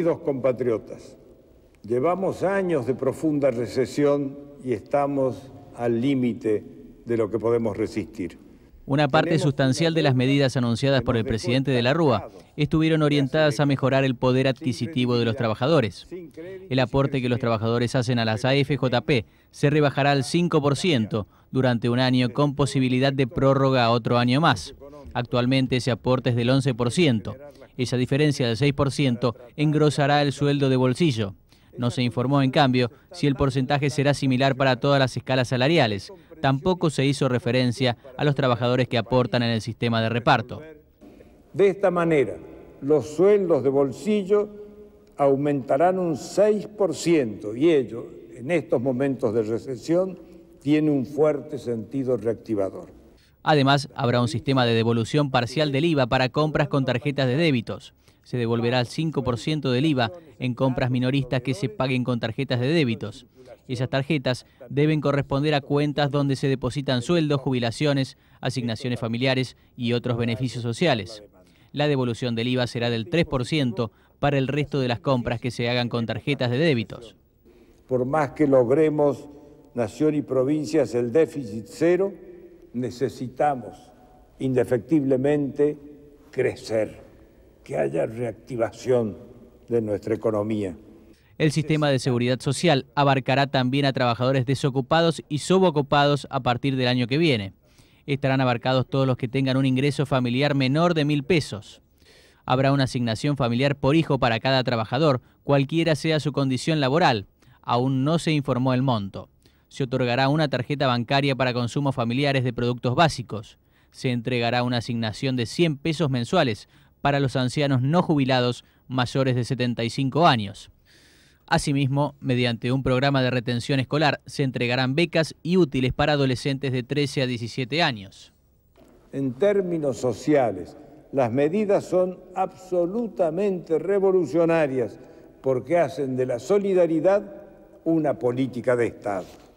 Queridos compatriotas, llevamos años de profunda recesión y estamos al límite de lo que podemos resistir. Una parte sustancial de las medidas anunciadas por el presidente de la Rúa estuvieron orientadas a mejorar el poder adquisitivo de los trabajadores. El aporte que los trabajadores hacen a las AFJP se rebajará al 5% durante un año con posibilidad de prórroga a otro año más. Actualmente ese aporte es del 11%. Esa diferencia del 6% engrosará el sueldo de bolsillo. No se informó, en cambio, si el porcentaje será similar para todas las escalas salariales. Tampoco se hizo referencia a los trabajadores que aportan en el sistema de reparto. De esta manera, los sueldos de bolsillo aumentarán un 6% y ello, en estos momentos de recesión, tiene un fuerte sentido reactivador. Además, habrá un sistema de devolución parcial del IVA para compras con tarjetas de débitos. Se devolverá el 5% del IVA en compras minoristas que se paguen con tarjetas de débitos. Esas tarjetas deben corresponder a cuentas donde se depositan sueldos, jubilaciones, asignaciones familiares y otros beneficios sociales. La devolución del IVA será del 3% para el resto de las compras que se hagan con tarjetas de débitos. Por más que logremos nación y provincias el déficit cero, necesitamos indefectiblemente crecer, que haya reactivación de nuestra economía. El sistema de seguridad social abarcará también a trabajadores desocupados y subocupados a partir del año que viene. Estarán abarcados todos los que tengan un ingreso familiar menor de mil pesos. Habrá una asignación familiar por hijo para cada trabajador, cualquiera sea su condición laboral. Aún no se informó el monto se otorgará una tarjeta bancaria para consumo familiares de productos básicos. Se entregará una asignación de 100 pesos mensuales para los ancianos no jubilados mayores de 75 años. Asimismo, mediante un programa de retención escolar, se entregarán becas y útiles para adolescentes de 13 a 17 años. En términos sociales, las medidas son absolutamente revolucionarias porque hacen de la solidaridad una política de Estado.